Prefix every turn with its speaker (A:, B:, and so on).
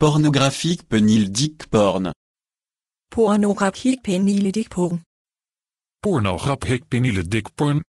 A: Pornographique dick porn.
B: Pornographique
C: dick porn. Pornographique dick porn.